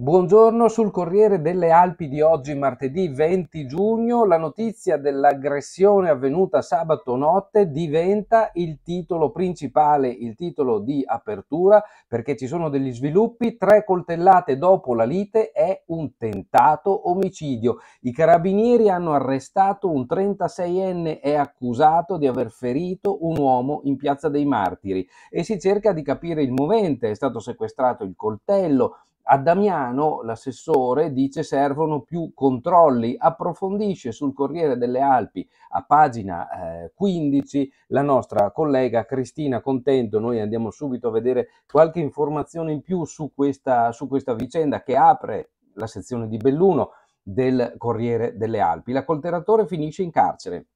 Buongiorno sul Corriere delle Alpi di oggi, martedì 20 giugno, la notizia dell'aggressione avvenuta sabato notte diventa il titolo principale, il titolo di apertura, perché ci sono degli sviluppi, tre coltellate dopo la lite è un tentato omicidio. I carabinieri hanno arrestato un 36enne e accusato di aver ferito un uomo in Piazza dei Martiri e si cerca di capire il movente, è stato sequestrato il coltello, a Damiano l'assessore dice servono più controlli, approfondisce sul Corriere delle Alpi a pagina eh, 15 la nostra collega Cristina Contento, noi andiamo subito a vedere qualche informazione in più su questa, su questa vicenda che apre la sezione di Belluno del Corriere delle Alpi. L'accolteratore finisce in carcere.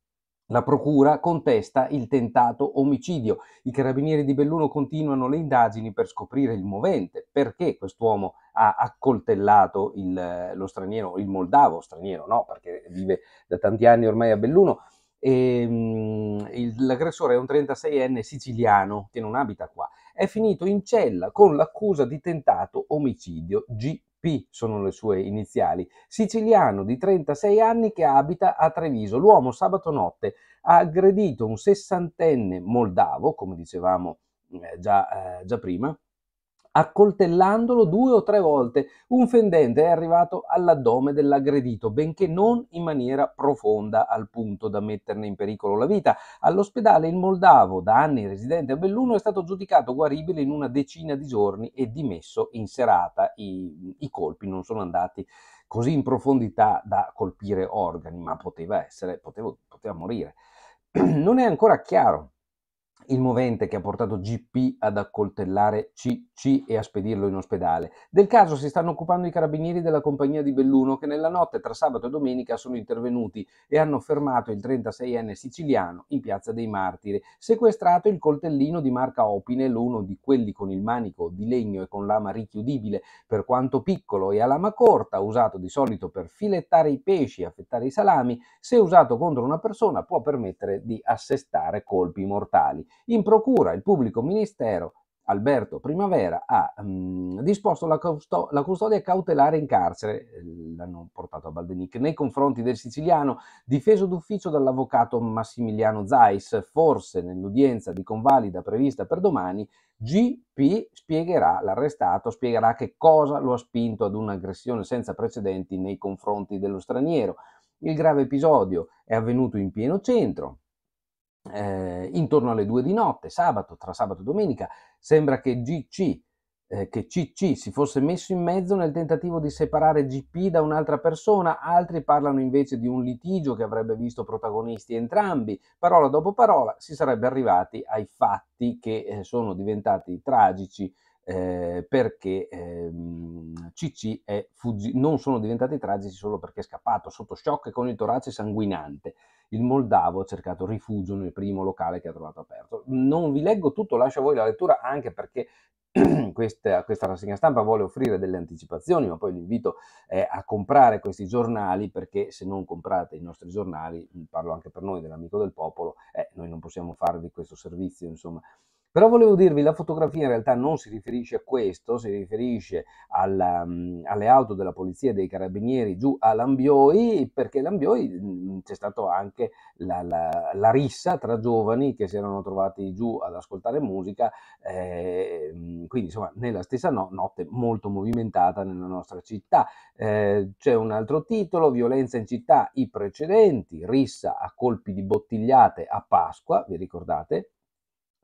La procura contesta il tentato omicidio. I carabinieri di Belluno continuano le indagini per scoprire il movente, perché quest'uomo ha accoltellato il, eh, lo straniero, il moldavo straniero, no, perché vive da tanti anni ormai a Belluno. E, ehm, mh, il, l'aggressore è un 36enne siciliano che non abita qua. È finito in cella con l'accusa di tentato omicidio G P sono le sue iniziali, siciliano di 36 anni che abita a Treviso. L'uomo sabato notte ha aggredito un sessantenne moldavo, come dicevamo eh, già, eh, già prima, accoltellandolo due o tre volte. Un fendente è arrivato all'addome dell'aggredito, benché non in maniera profonda al punto da metterne in pericolo la vita. All'ospedale il moldavo, da anni residente a Belluno, è stato giudicato guaribile in una decina di giorni e dimesso in serata. I, i colpi non sono andati così in profondità da colpire organi, ma poteva essere, poteva, poteva morire. Non è ancora chiaro il movente che ha portato GP ad accoltellare CC e a spedirlo in ospedale. Del caso si stanno occupando i carabinieri della compagnia di Belluno che nella notte tra sabato e domenica sono intervenuti e hanno fermato il 36enne siciliano in Piazza dei Martiri, sequestrato il coltellino di marca Opinel, uno di quelli con il manico di legno e con lama richiudibile, per quanto piccolo e a lama corta, usato di solito per filettare i pesci e affettare i salami, se usato contro una persona può permettere di assestare colpi mortali. In procura il pubblico ministero Alberto Primavera ha mh, mm, disposto la, custo- la, custodia cautelare in carcere, l'hanno portato a Baldenic, nei confronti del siciliano difeso d'ufficio dall'avvocato Massimiliano Zais. Forse nell'udienza di convalida prevista per domani, GP spiegherà, l'arrestato spiegherà che cosa lo ha spinto ad un'aggressione senza precedenti nei confronti dello straniero. Il grave episodio è avvenuto in pieno centro eh, intorno alle due di notte, sabato, tra sabato e domenica. Sembra che GC, eh, che CC si fosse messo in mezzo nel tentativo di separare GP da un'altra persona, altri parlano invece di un litigio che avrebbe visto protagonisti entrambi. Parola dopo parola si sarebbe arrivati ai fatti che eh, sono diventati tragici. Eh, perché ehm, CC è fuggi- non sono diventati tragici solo perché è scappato sotto shock e con il torace sanguinante il moldavo ha cercato rifugio nel primo locale che ha trovato aperto. Non vi leggo tutto, lascio a voi la lettura anche perché questa, questa, rassegna stampa vuole offrire delle anticipazioni, ma poi l'invito è eh, a comprare questi giornali perché se non comprate i nostri giornali, parlo anche per noi dell'amico del popolo, eh, noi non possiamo farvi questo servizio, insomma, però volevo dirvi, la fotografia in realtà non si riferisce a questo, si riferisce alla, mm, alle auto della polizia e dei carabinieri giù a Lambioi, perché Lambioi mm, c'è stata anche la, la, la, rissa tra giovani che si erano trovati giù ad ascoltare musica, eh, mm, quindi insomma nella stessa no, notte molto movimentata nella nostra città. Eh, c'è un altro titolo, Violenza in città, i precedenti, rissa a colpi di bottigliate a Pasqua, vi ricordate?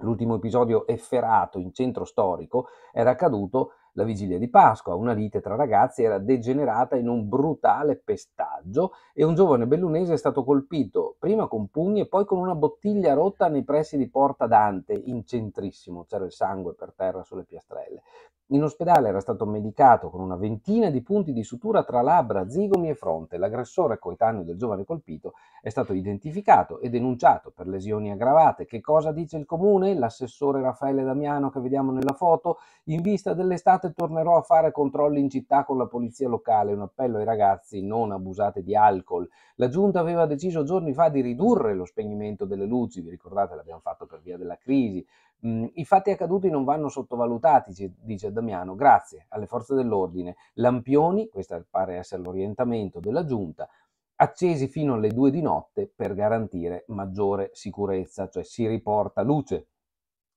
l'ultimo episodio efferato in centro storico era accaduto la vigilia di Pasqua. Una lite tra ragazzi era degenerata in un brutale pestaggio e un giovane bellunese è stato colpito prima con pugni e poi con una bottiglia rotta nei pressi di Porta Dante, in centrissimo, c'era il sangue per terra sulle piastrelle. In ospedale era stato medicato con una ventina di punti di sutura tra labbra, zigomi e fronte. L'aggressore coetaneo del giovane colpito è stato identificato e denunciato per lesioni aggravate. Che cosa dice il comune? L'assessore Raffaele Damiano che vediamo nella foto, in vista dell'estate d'estate tornerò a fare controlli in città con la polizia locale. Un appello ai ragazzi, non abusate di alcol. La giunta aveva deciso giorni fa di ridurre lo spegnimento delle luci, vi ricordate l'abbiamo fatto per via della crisi. Mm, I fatti accaduti non vanno sottovalutati, dice Damiano, grazie alle forze dell'ordine. Lampioni, questo pare essere l'orientamento della giunta, accesi fino alle due di notte per garantire maggiore sicurezza, cioè si riporta luce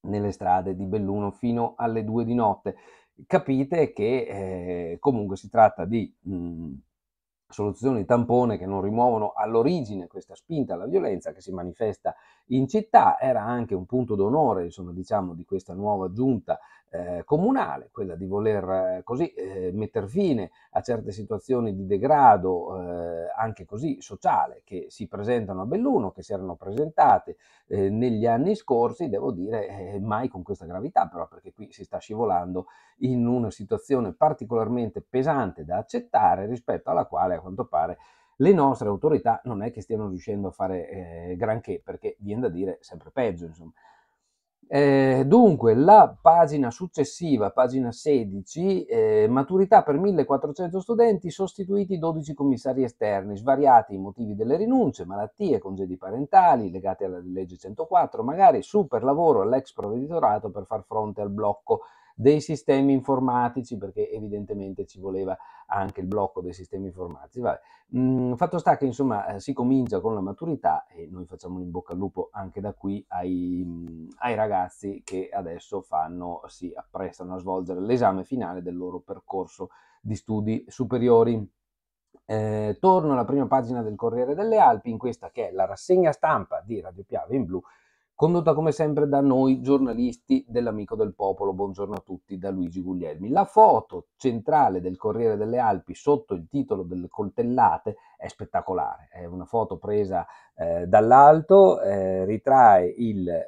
nelle strade di Belluno fino alle due di notte capite che eh, comunque si tratta di mh, mm, soluzioni tampone che non rimuovono all'origine questa spinta alla violenza che si manifesta in città, era anche un punto d'onore insomma, diciamo, di questa nuova giunta eh, comunale, quella di voler eh, così eh, mettere fine a certe situazioni di degrado eh, anche così sociale che si presentano a Belluno, che si erano presentate negli anni scorsi, devo dire mai con questa gravità, però perché qui si sta scivolando in una situazione particolarmente pesante da accettare rispetto alla quale a quanto pare le nostre autorità non è che stiano riuscendo a fare eh, granché, perché viene da dire sempre peggio, insomma. Eh, dunque, la pagina successiva, pagina 16, eh, maturità per 1400 studenti, sostituiti 12 commissari esterni, svariati i motivi delle rinunce, malattie, congedi parentali legati alla legge 104, magari super lavoro all'ex provveditorato per far fronte al blocco dei sistemi informatici, perché evidentemente ci voleva anche il blocco dei sistemi informatici. Mm, fatto sta che insomma eh, si comincia con la maturità e noi facciamo in bocca al lupo anche da qui ai, mm, ai ragazzi che adesso fanno, si apprestano a svolgere l'esame finale del loro percorso di studi superiori. Eh, torno alla prima pagina del Corriere delle Alpi, in questa che è la rassegna stampa di Radio Piave in blu condotta come sempre da noi giornalisti dell'Amico del Popolo. Buongiorno a tutti da Luigi Guglielmi. La foto centrale del Corriere delle Alpi sotto il titolo delle coltellate è spettacolare, è una foto presa eh, dall'alto, eh, ritrae il, eh,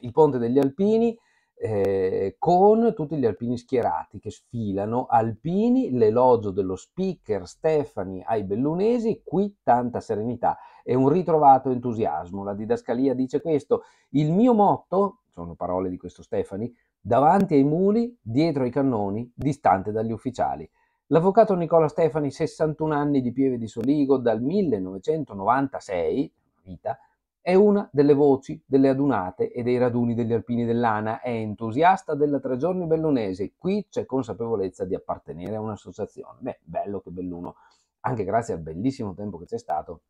il Ponte degli Alpini eh, con tutti gli alpini schierati che sfilano, alpini, l'elogio dello speaker Stefani ai bellunesi, qui tanta serenità e un ritrovato entusiasmo. La didascalia dice questo, il mio motto, sono parole di questo Stefani, davanti ai muli, dietro ai cannoni, distante dagli ufficiali. L'avvocato Nicola Stefani, 61 anni di Pieve di Soligo, dal 1996, vita, è una delle voci delle adunate e dei raduni degli alpini dell'ANA, è entusiasta della Tre Giorni Bellunese, Qui c'è consapevolezza di appartenere a un'associazione. Beh, bello che belluno, anche grazie al bellissimo tempo che c'è stato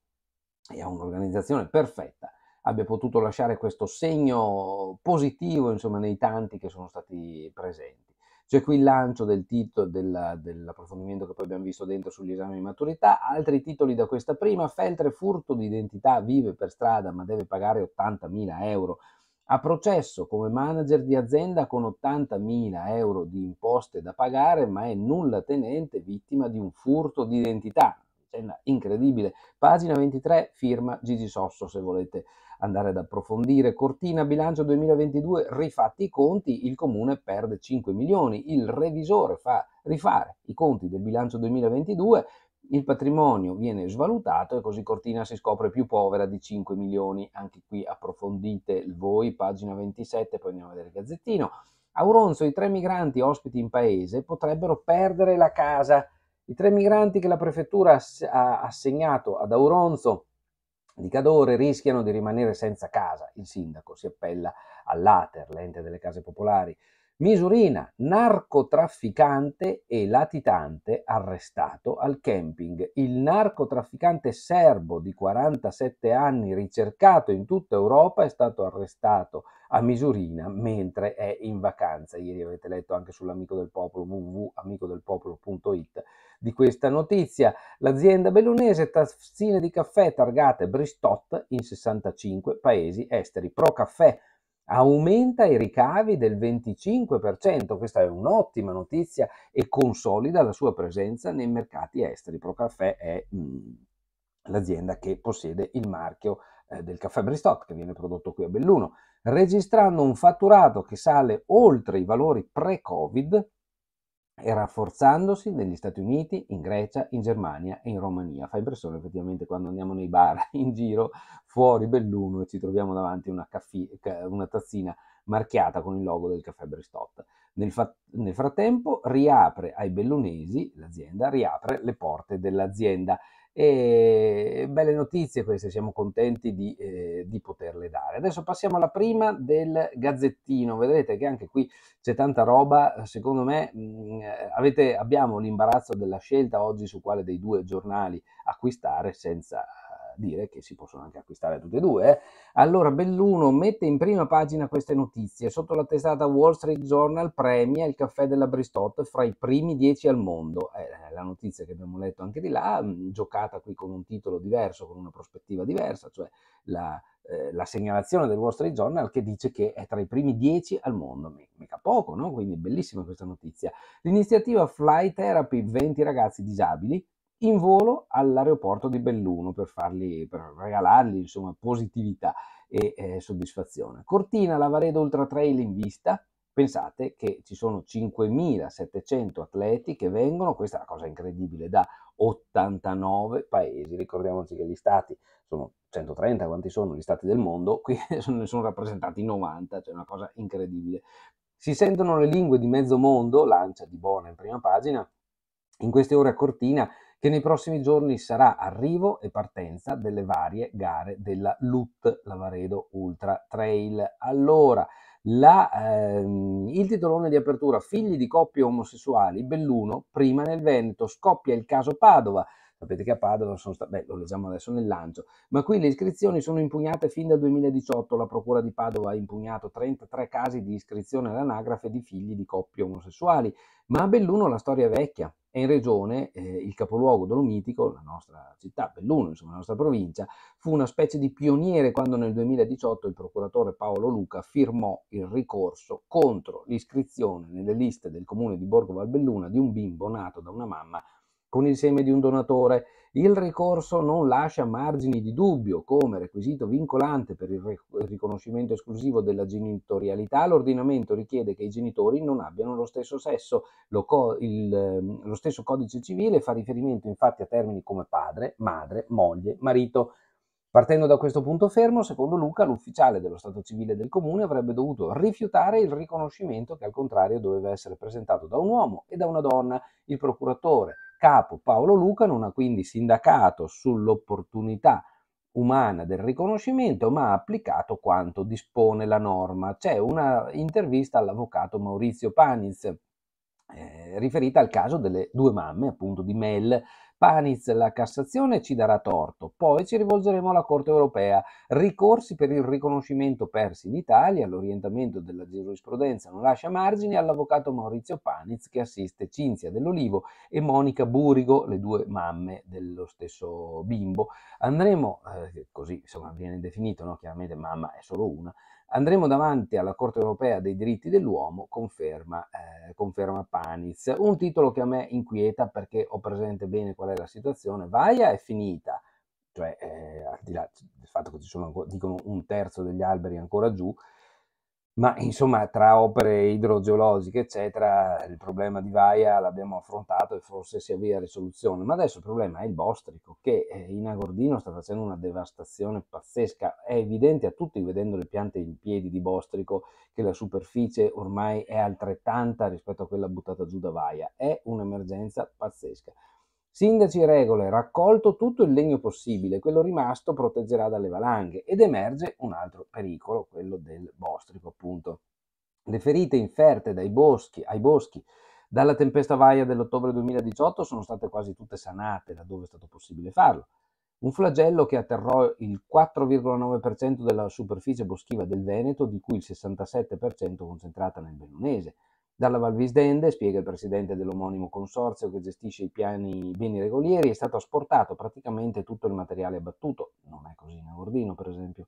e a un'organizzazione perfetta abbia potuto lasciare questo segno positivo insomma, nei tanti che sono stati presenti. C'è cioè, qui il lancio del titolo della, dell'approfondimento che poi abbiamo visto dentro sugli esami di maturità. Altri titoli da questa prima. Feltre furto di identità vive per strada ma deve pagare 80.000 euro. A processo come manager di azienda con 80.000 euro di imposte da pagare ma è nulla tenente vittima di un furto di identità scena incredibile. Pagina 23, firma Gigi Sosso se volete andare ad approfondire. Cortina bilancio 2022, rifatti i conti, il comune perde 5 milioni, il revisore fa rifare i conti del bilancio 2022, il patrimonio viene svalutato e così Cortina si scopre più povera di 5 milioni. Anche qui approfondite voi, pagina 27, poi andiamo a vedere il Gazzettino. A Auronzo i tre migranti ospiti in paese potrebbero perdere la casa i tre migranti che la prefettura ha assegnato ad Auronzo di Cadore rischiano di rimanere senza casa. Il sindaco si appella all'Ater, l'ente delle case popolari, Misurina, narcotrafficante e latitante arrestato al camping. Il narcotrafficante serbo di 47 anni ricercato in tutta Europa è stato arrestato a Misurina mentre è in vacanza. Ieri avete letto anche sull'amico del popolo www.amicodelpopolo.it di questa notizia. L'azienda bellunese tazzine di caffè targate Bristot in 65 paesi esteri. Pro Caffè aumenta i ricavi del 25%, questa è un'ottima notizia e consolida la sua presenza nei mercati esteri. Procaffè è mh, mm, l'azienda che possiede il marchio eh, del caffè Bristot che viene prodotto qui a Belluno, registrando un fatturato che sale oltre i valori pre-Covid e rafforzandosi negli Stati Uniti, in Grecia, in Germania e in Romania. Fa impressione effettivamente quando andiamo nei bar in giro fuori Belluno e ci troviamo davanti una, caffè, una tazzina marchiata con il logo del caffè Bristot. Nel, fa- nel frattempo riapre ai bellunesi, l'azienda riapre le porte dell'azienda e belle notizie queste, siamo contenti di, eh, di, poterle dare. Adesso passiamo alla prima del gazzettino, vedrete che anche qui c'è tanta roba, secondo me mh, mm, avete, abbiamo l'imbarazzo della scelta oggi su quale dei due giornali acquistare senza dire che si possono anche acquistare tutte e due. Eh. Allora Belluno mette in prima pagina queste notizie. Sotto la testata Wall Street Journal premia il caffè della Bristot fra i primi dieci al mondo. È eh, eh, la notizia che abbiamo letto anche di là, mm, giocata qui con un titolo diverso, con una prospettiva diversa, cioè la, eh, la segnalazione del Wall Street Journal che dice che è tra i primi dieci al mondo. Mica poco, no? Quindi bellissima questa notizia. L'iniziativa Fly Therapy 20 ragazzi disabili in volo all'aeroporto di Belluno per, farli, per regalargli insomma, positività e eh, soddisfazione. Cortina Lavaredo Ultra Trail in vista, pensate che ci sono 5.700 atleti che vengono, questa è una cosa incredibile, da 89 paesi, ricordiamoci che gli stati sono 130, quanti sono gli stati del mondo, qui ne sono rappresentati 90, cioè una cosa incredibile. Si sentono le lingue di mezzo mondo, lancia di Bona in prima pagina, in queste ore a Cortina che nei prossimi giorni sarà arrivo e partenza delle varie gare della LUT Lavaredo Ultra Trail. Allora, la, ehm, il titolone di apertura Figli di coppie omosessuali, Belluno, prima nel Veneto, scoppia il caso Padova. Sapete che a Padova sono state, beh, lo leggiamo adesso nel lancio, ma qui le iscrizioni sono impugnate fin dal 2018. La Procura di Padova ha impugnato 33 casi di iscrizione all'anagrafe di figli di coppie omosessuali, ma a Belluno la storia è vecchia e in regione eh, il capoluogo dolomitico, la nostra città, Belluno, insomma la nostra provincia, fu una specie di pioniere quando nel 2018 il procuratore Paolo Luca firmò il ricorso contro l'iscrizione nelle liste del comune di Borgo Valbelluna di un bimbo nato da una mamma con il seme di un donatore, il ricorso non lascia margini di dubbio come requisito vincolante per il riconoscimento esclusivo della genitorialità. L'ordinamento richiede che i genitori non abbiano lo stesso sesso. Lo, co- il, ehm, lo stesso codice civile fa riferimento infatti a termini come padre, madre, moglie, marito. Partendo da questo punto fermo, secondo Luca, l'ufficiale dello Stato civile del comune avrebbe dovuto rifiutare il riconoscimento che al contrario doveva essere presentato da un uomo e da una donna. Il procuratore capo Paolo Luca non ha quindi sindacato sull'opportunità umana del riconoscimento, ma ha applicato quanto dispone la norma. C'è una intervista all'avvocato Maurizio Paniz eh, riferita al caso delle due mamme, appunto di Mel, Paniz la Cassazione ci darà torto, poi ci rivolgeremo alla Corte europea. Ricorsi per il riconoscimento persi in Italia, l'orientamento della giurisprudenza non lascia margini all'avvocato Maurizio Paniz che assiste Cinzia dell'Olivo e Monica Burigo, le due mamme dello stesso bimbo. Andremo, eh, così insomma viene definito, no? chiaramente mamma è solo una, Andremo davanti alla Corte europea dei diritti dell'uomo, conferma, eh, conferma Paniz. Un titolo che a me inquieta perché ho presente bene qual è la situazione. Vaia è finita, cioè eh, al di là del fatto che ci sono, dicono, un terzo degli alberi ancora giù, ma insomma, tra opere idrogeologiche, eccetera, il problema di Vaia l'abbiamo affrontato e forse si avvia risoluzione. Ma adesso il problema è il bostrico, che eh, in Agordino sta facendo una devastazione pazzesca. È evidente a tutti, vedendo le piante in piedi di bostrico, che la superficie ormai è altrettanta rispetto a quella buttata giù da Vaia. È un'emergenza pazzesca. Sindaci e regole, raccolto tutto il legno possibile, quello rimasto proteggerà dalle valanghe ed emerge un altro pericolo, quello del bostrico appunto. Le ferite inferte dai boschi, ai boschi dalla tempesta vaia dell'ottobre 2018 sono state quasi tutte sanate laddove è stato possibile farlo. Un flagello che atterrò il 4,9% della superficie boschiva del Veneto, di cui il 67% concentrata nel Bellunese dalla Valvisdende, spiega il presidente dell'omonimo consorzio che gestisce i piani beni regolieri, è stato asportato praticamente tutto il materiale abbattuto. Non è così in Agordino, per esempio.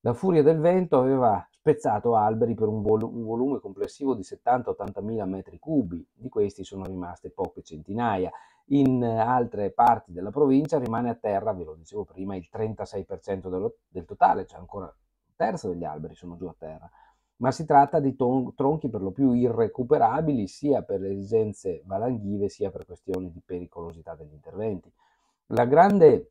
La furia del vento aveva spezzato alberi per un, vol- un volume complessivo di 70-80 mila metri cubi, di questi sono rimaste poche centinaia. In eh, altre parti della provincia rimane a terra, ve lo dicevo prima, il 36% dello- del totale, cioè ancora un terzo degli alberi sono giù a terra ma si tratta di ton- tronchi per lo più irrecuperabili sia per esigenze valanghive sia per questioni di pericolosità degli interventi. La grande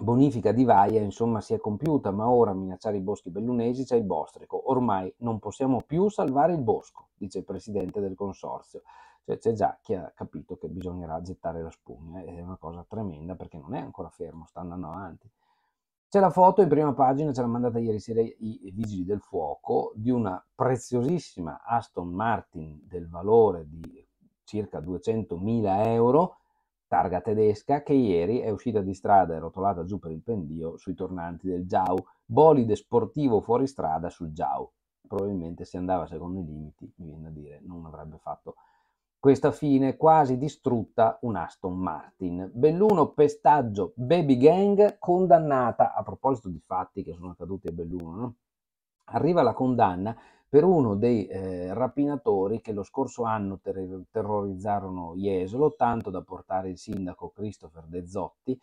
bonifica di Vaia insomma si è compiuta, ma ora a minacciare i boschi bellunesi c'è il bostrico. Ormai non possiamo più salvare il bosco, dice il presidente del consorzio. Cioè, c'è già chi ha capito che bisognerà gettare la spugna è una cosa tremenda perché non è ancora fermo, sta andando avanti. C'è la foto in prima pagina, ce l'ha mandata ieri sera i Vigili del Fuoco, di una preziosissima Aston Martin del valore di circa 200.000 euro, targa tedesca, che ieri è uscita di strada e rotolata giù per il pendio sui tornanti del Giau, bolide sportivo fuori strada sul Giau. Probabilmente se andava secondo i limiti, mi viene a dire, non avrebbe fatto questa fine quasi distrutta un Aston Martin. Belluno pestaggio Baby Gang condannata, a proposito di fatti che sono accaduti a Belluno, no? arriva la condanna per uno dei eh, rapinatori che lo scorso anno ter- terrorizzarono Jesolo, tanto da portare il sindaco Christopher De Zotti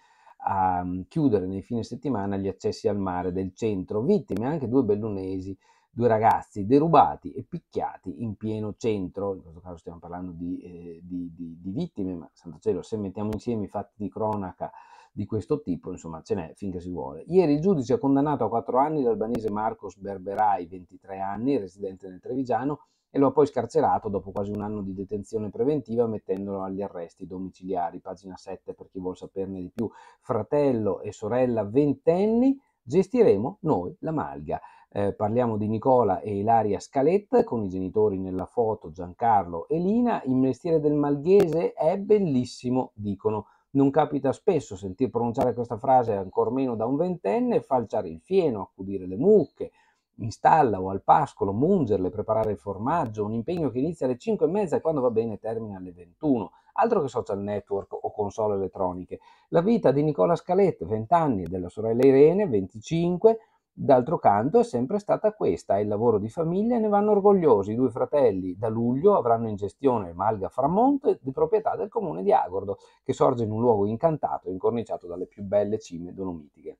a um, chiudere nei fine settimana gli accessi al mare del centro, vittime anche due bellunesi due ragazzi derubati e picchiati in pieno centro, in questo caso stiamo parlando di, eh, di, di, di vittime, ma santo cielo, se mettiamo insieme i fatti di cronaca di questo tipo, insomma, ce n'è finché si vuole. Ieri il giudice ha condannato a quattro anni l'albanese Marcos Berberai, 23 anni, residente nel Trevigiano, e lo ha poi scarcerato dopo quasi un anno di detenzione preventiva mettendolo agli arresti domiciliari. Pagina 7 per chi vuole saperne di più. Fratello e sorella ventenni, gestiremo noi la malga. Eh, parliamo di Nicola e Ilaria Scaletta, con i genitori nella foto Giancarlo e Lina. Il mestiere del malghese è bellissimo, dicono. Non capita spesso sentir pronunciare questa frase, ancor meno da un ventenne, falciare il fieno, accudire le mucche, in stalla o al pascolo, mungerle, preparare il formaggio, un impegno che inizia alle 5 e mezza e quando va bene termina alle 21, altro che social network o console elettroniche. La vita di Nicola Scaletta, 20 anni, e della sorella Irene, 25, D'altro canto è sempre stata questa, è il lavoro di famiglia e ne vanno orgogliosi i due fratelli. Da luglio avranno in gestione Malga Framonte di proprietà del comune di Agordo, che sorge in un luogo incantato incorniciato dalle più belle cime dolomitiche.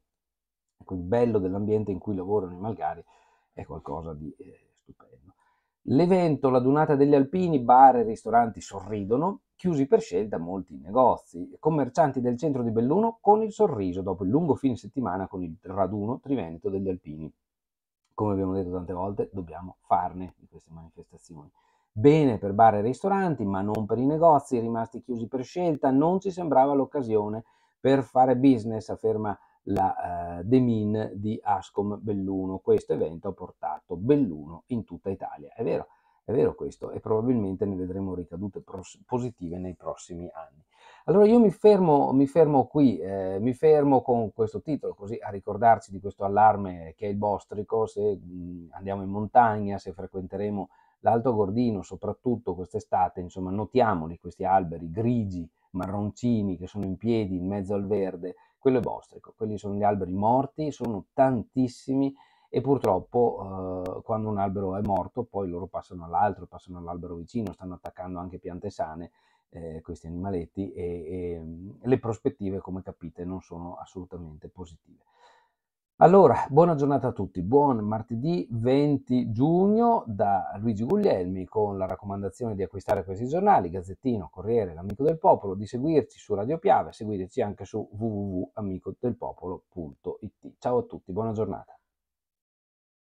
Ecco, il bello dell'ambiente in cui lavorano i malgari è qualcosa di eh, stupendo. L'evento, la donata degli alpini, bar e ristoranti sorridono, chiusi per scelta molti negozi, commercianti del centro di Belluno con il sorriso dopo il lungo fine settimana con il raduno Trivento degli alpini. Come abbiamo detto tante volte, dobbiamo farne di queste manifestazioni. Bene per bar e ristoranti, ma non per i negozi rimasti chiusi per scelta, non ci sembrava l'occasione per fare business, afferma la eh, Demin di Ascom Belluno. Questo evento ha portato Belluno in tutta Italia. È vero, è vero questo e probabilmente ne vedremo ricadute positive nei prossimi anni. Allora io mi fermo, mi fermo qui, eh, mi fermo con questo titolo così a ricordarci di questo allarme che è il bostrico, se mh, mm, andiamo in montagna, se frequenteremo l'Alto Gordino, soprattutto quest'estate, insomma notiamoli questi alberi grigi, marroncini che sono in piedi in mezzo al verde, quello è bostrico, ecco, quelli sono gli alberi morti, sono tantissimi e purtroppo eh, quando un albero è morto poi loro passano all'altro, passano all'albero vicino, stanno attaccando anche piante sane eh, questi animaletti e, e mm, le prospettive come capite non sono assolutamente positive. Allora, buona giornata a tutti, buon martedì 20 giugno da Luigi Guglielmi con la raccomandazione di acquistare questi giornali, Gazzettino, Corriere, L'Amico del Popolo, di seguirci su Radio Piave, seguirci anche su www.amicodelpopolo.it. Ciao a tutti, buona giornata.